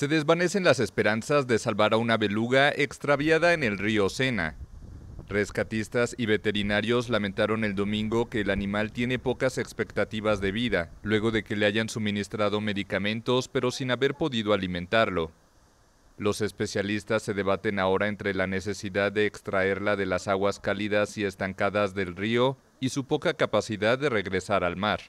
Se desvanecen las esperanzas de salvar a una beluga extraviada en el río Sena. Rescatistas y veterinarios lamentaron el domingo que el animal tiene pocas expectativas de vida, luego de que le hayan suministrado medicamentos pero sin haber podido alimentarlo. Los especialistas se debaten ahora entre la necesidad de extraerla de las aguas cálidas y estancadas del río y su poca capacidad de regresar al mar.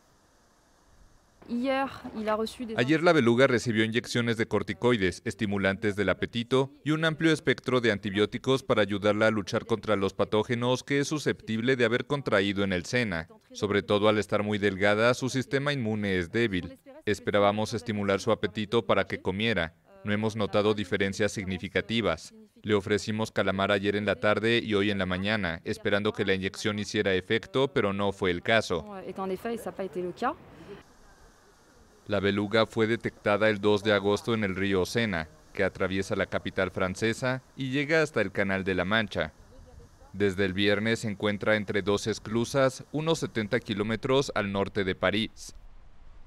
Ayer la beluga recibió inyecciones de corticoides, estimulantes del apetito y un amplio espectro de antibióticos para ayudarla a luchar contra los patógenos que es susceptible de haber contraído en el Sena. Sobre todo al estar muy delgada, su sistema inmune es débil. Esperábamos estimular su apetito para que comiera. No hemos notado diferencias significativas. Le ofrecimos calamar ayer en la tarde y hoy en la mañana, esperando que la inyección hiciera efecto, pero no fue el caso. La beluga fue detectada el 2 de agosto en el río Sena, que atraviesa la capital francesa y llega hasta el Canal de la Mancha. Desde el viernes se encuentra entre dos esclusas, unos 70 kilómetros al norte de París.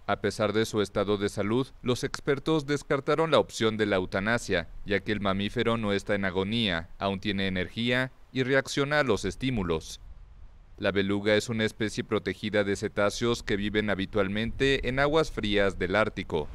A pesar de su estado de salud, los expertos descartaron la opción de la eutanasia, ya que el mamífero no está en agonía, aún tiene energía y reacciona a los estímulos. La beluga es una especie protegida de cetáceos que viven habitualmente en aguas frías del Ártico.